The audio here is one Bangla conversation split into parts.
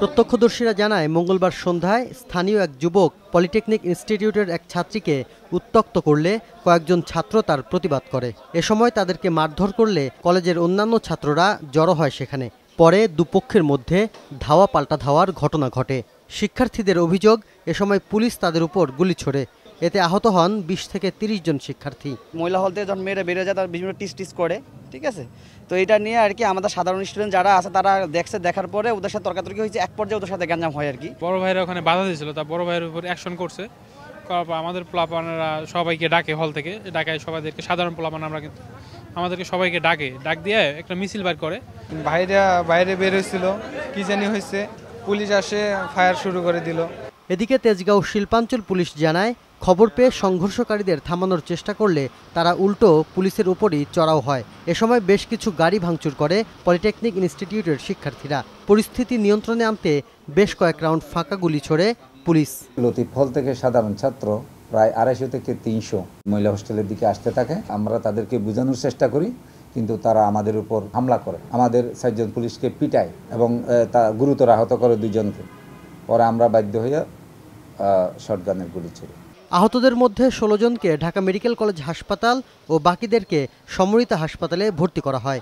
প্রত্যক্ষদর্শীরা জানায় মঙ্গলবার সন্ধ্যায় স্থানীয় এক যুবক পলিটেকনিক ইনস্টিটিউটের এক ছাত্রীকে উত্তক্ত করলে কয়েকজন ছাত্র তার প্রতিবাদ করে এ সময় তাদেরকে মারধর করলে কলেজের অন্যান্য ছাত্ররা জড়ো হয় সেখানে পরে দুপক্ষের মধ্যে ধাওয়া পাল্টা ধাওয়ার ঘটনা ঘটে শিক্ষার্থীদের অভিযোগ এ সময় পুলিশ তাদের উপর গুলি ছোড়ে এতে আহত হন বিশ থেকে তিরিশ জন শিক্ষার্থী মহিলা হল থেকে যখন মেয়েরা বেড়ে যায় তার বিভিন্ন টিস টিস করে ঠিক আছে তো এটা নিয়ে আর কি আমাদের সাধারণ স্টুডেন্ট যারা আছে তারা দেখছে দেখার পরে ওদের সাথে তর্কাতর্কি হয়েছে এক পর্যায়ে ওদের সাথে গ্যাঞ্জাম হয় আর কি বড় ভাইরা ওখানে বাধা দিয়েছিল তা বড় ভাইয়ের উপর অ্যাকশন করছে করার পর আমাদের প্লাপানরা সবাইকে ডাকে হল থেকে ডাকায় সবাইদেরকে সাধারণ প্লাপান আমরা কিন্তু আমাদেরকে সবাইকে ডাকে ডাক দিয়ে একটা মিছিল বার করে বাইরে বাইরে বের হয়েছিল কি জানি হয়েছে পুলিশ আসে ফায়ার শুরু করে দিল এদিকে তেজগাঁও শিল্পাঞ্চল পুলিশ জানায় খবর পেয়ে সংঘর্ষকারীদের থামানোর চেষ্টা করলে তারা উল্টো পুলিশের উপরই চড়াও হয় এ সময় বেশ কিছু গাড়ি ভাঙচুর করে পলিটেকনিক ইনস্টিটিউটের শিক্ষার্থীরা পরিস্থিতি নিয়ন্ত্রণে আনতে বেশ কয়েক রাউন্ড ফাঁকা গুলি ছড়ে পুলিশ লতিফ হল থেকে সাধারণ ছাত্র প্রায় আড়াইশো থেকে তিনশো মহিলা হোস্টেলের দিকে আসতে থাকে আমরা তাদেরকে বোঝানোর চেষ্টা করি কিন্তু তারা আমাদের উপর হামলা করে আমাদের চারজন পুলিশকে পিটায় এবং তা গুরুতর আহত করে দুজনকে পরে আমরা বাধ্য হয়ে শটগানের গুলি ছিল আহতদের মধ্যে ষোলো জনকে ঢাকা মেডিকেল কলেজ হাসপাতাল ও বাকিদেরকে সমরিতা হাসপাতালে ভর্তি করা হয়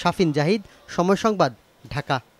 শাফিন জাহিদ সময় সংবাদ ঢাকা